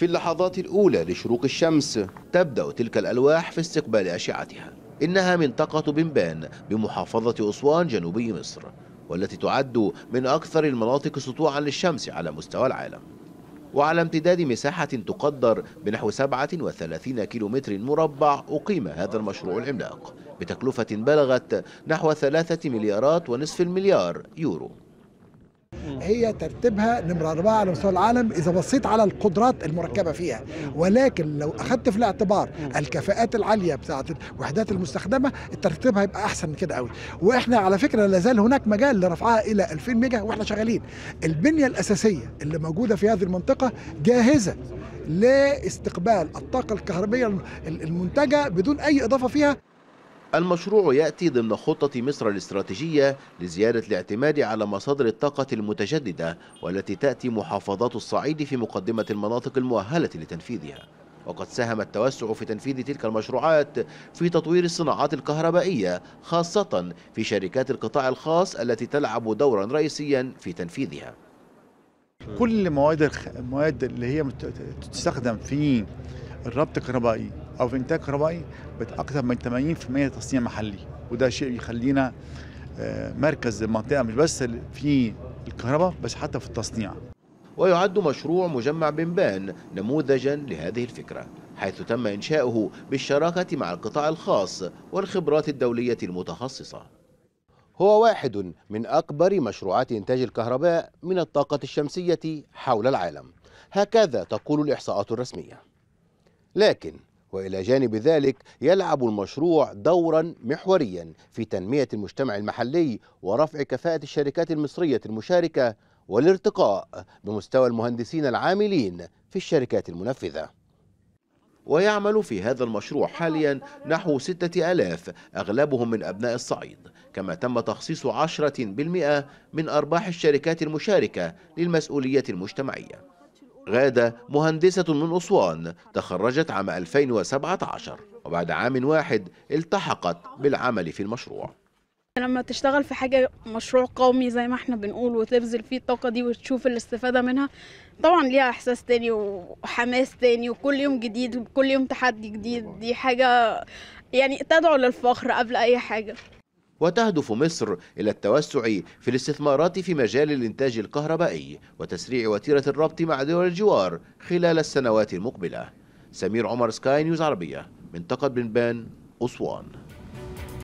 في اللحظات الأولى لشروق الشمس تبدأ تلك الألواح في استقبال أشعتها إنها منطقة بنبان بمحافظة أسوان جنوبي مصر والتي تعد من أكثر المناطق سطوعا للشمس على مستوى العالم وعلى امتداد مساحة تقدر بنحو 37 كيلومتر مربع أقيم هذا المشروع العملاق بتكلفة بلغت نحو 3 مليارات ونصف المليار يورو هي ترتيبها نمرة أربعة على مستوى العالم إذا بصيت على القدرات المركبة فيها ولكن لو أخذت في الاعتبار الكفاءات العالية بتاعة الوحدات المستخدمة الترتيب هيبقى أحسن من كده قوي وإحنا على فكرة لازال هناك مجال لرفعها إلى 2000 ميجا وإحنا شغالين البنية الأساسية اللي موجودة في هذه المنطقة جاهزة لاستقبال الطاقة الكهربية المنتجة بدون أي إضافة فيها المشروع يأتي ضمن خطة مصر الاستراتيجية لزيادة الاعتماد على مصادر الطاقة المتجددة والتي تأتي محافظات الصعيد في مقدمة المناطق المؤهلة لتنفيذها وقد ساهم التوسع في تنفيذ تلك المشروعات في تطوير الصناعات الكهربائية خاصة في شركات القطاع الخاص التي تلعب دورا رئيسيا في تنفيذها كل المواد المواد اللي هي تستخدم في الربط الكهربائي او في انتاج كهربائي باكثر من 80% تصنيع محلي وده شيء يخلينا آه، مركز المنطقه مش بس في الكهرباء بس حتى في التصنيع ويعد مشروع مجمع بنبان نموذجا لهذه الفكره حيث تم انشاؤه بالشراكه مع القطاع الخاص والخبرات الدوليه المتخصصه هو واحد من اكبر مشروعات انتاج الكهرباء من الطاقه الشمسيه حول العالم هكذا تقول الاحصاءات الرسميه لكن والى جانب ذلك يلعب المشروع دورا محوريا في تنميه المجتمع المحلي ورفع كفاءه الشركات المصريه المشاركه والارتقاء بمستوى المهندسين العاملين في الشركات المنفذه ويعمل في هذا المشروع حاليا نحو ستة ألاف أغلبهم من أبناء الصعيد كما تم تخصيص عشرة بالمئة من أرباح الشركات المشاركة للمسؤولية المجتمعية غادة مهندسة من أسوان تخرجت عام 2017 وبعد عام واحد التحقت بالعمل في المشروع لما تشتغل في حاجة مشروع قومي زي ما احنا بنقول وتبذل فيه الطاقة دي وتشوف الاستفادة منها طبعا ليها احساس تاني وحماس تاني وكل يوم جديد وكل يوم تحدي جديد دي حاجة يعني تدعو للفخر قبل اي حاجة وتهدف مصر إلى التوسع في الاستثمارات في مجال الإنتاج الكهربائي وتسريع وتيرة الربط مع دول الجوار خلال السنوات المقبلة سمير عمر سكاي نيوز عربية منطقة بنبان أسوان